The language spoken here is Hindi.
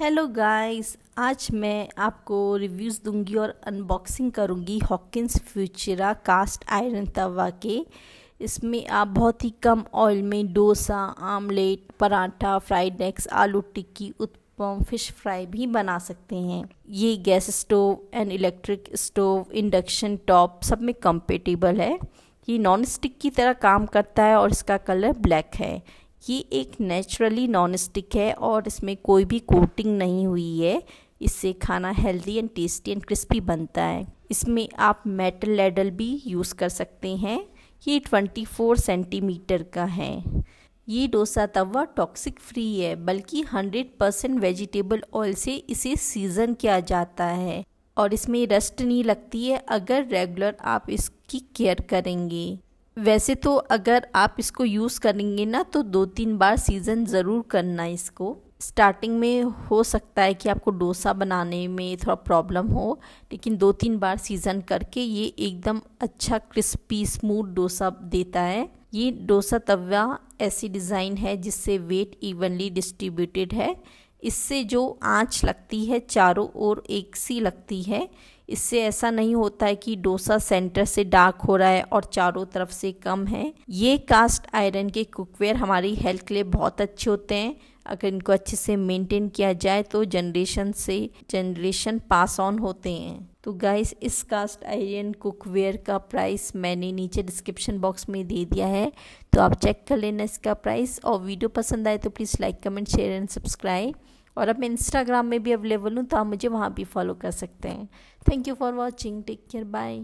हेलो गाइस आज मैं आपको रिव्यूज़ दूंगी और अनबॉक्सिंग करूंगी हॉकिंस फ्यूचरा कास्ट आयरन तवा के इसमें आप बहुत ही कम ऑयल में dosa omelette paratha fried eggs aloo tikki uttapam fish fry भी बना सकते हैं ये gas stove and electric stove induction top सब में कंपेटेबल है ये नॉन स्टिक की तरह काम करता है और इसका कलर ब्लैक है ये एक नेचुरली नॉन स्टिक है और इसमें कोई भी कोटिंग नहीं हुई है इससे खाना healthy and tasty and crispy बनता है इसमें आप मेटल लेडल भी यूज़ कर सकते हैं ये 24 सेंटीमीटर का है ये डोसा तवा टॉक्सिक फ्री है बल्कि 100 परसेंट वेजिटेबल ऑयल से इसे सीजन किया जाता है और इसमें रस्ट नहीं लगती है अगर रेगुलर आप इसकी केयर करेंगे वैसे तो अगर आप इसको यूज़ करेंगे ना तो दो तीन बार सीज़न ज़रूर करना इसको स्टार्टिंग में हो सकता है कि आपको डोसा बनाने में थोड़ा प्रॉब्लम हो लेकिन दो तीन बार सीज़न करके ये एकदम अच्छा क्रिस्पी स्मूथ डोसा देता है ये डोसा तवा ऐसी डिज़ाइन है जिससे वेट इवनली डिस्ट्रीब्यूटेड है इससे जो आँच लगती है चारों ओर एक सी लगती है इससे ऐसा नहीं होता है कि डोसा सेंटर से डार्क हो रहा है और चारों तरफ से कम है ये कास्ट आयरन के कुकवेयर हमारी हेल्थ के लिए बहुत अच्छे होते हैं अगर इनको अच्छे से मेंटेन किया जाए तो जनरेशन से जनरेशन पास ऑन होते हैं तो गाइस इस कास्ट आयरन कुकवेयर का प्राइस मैंने नीचे डिस्क्रिप्शन बॉक्स में दे दिया है तो आप चेक कर लेना इसका प्राइस और वीडियो पसंद आए तो please like comment share and subscribe और अब मैं इंस्टाग्राम में भी अवेलेबल हूँ तो आप मुझे वहाँ भी फॉलो कर सकते हैं thank you for watching take care bye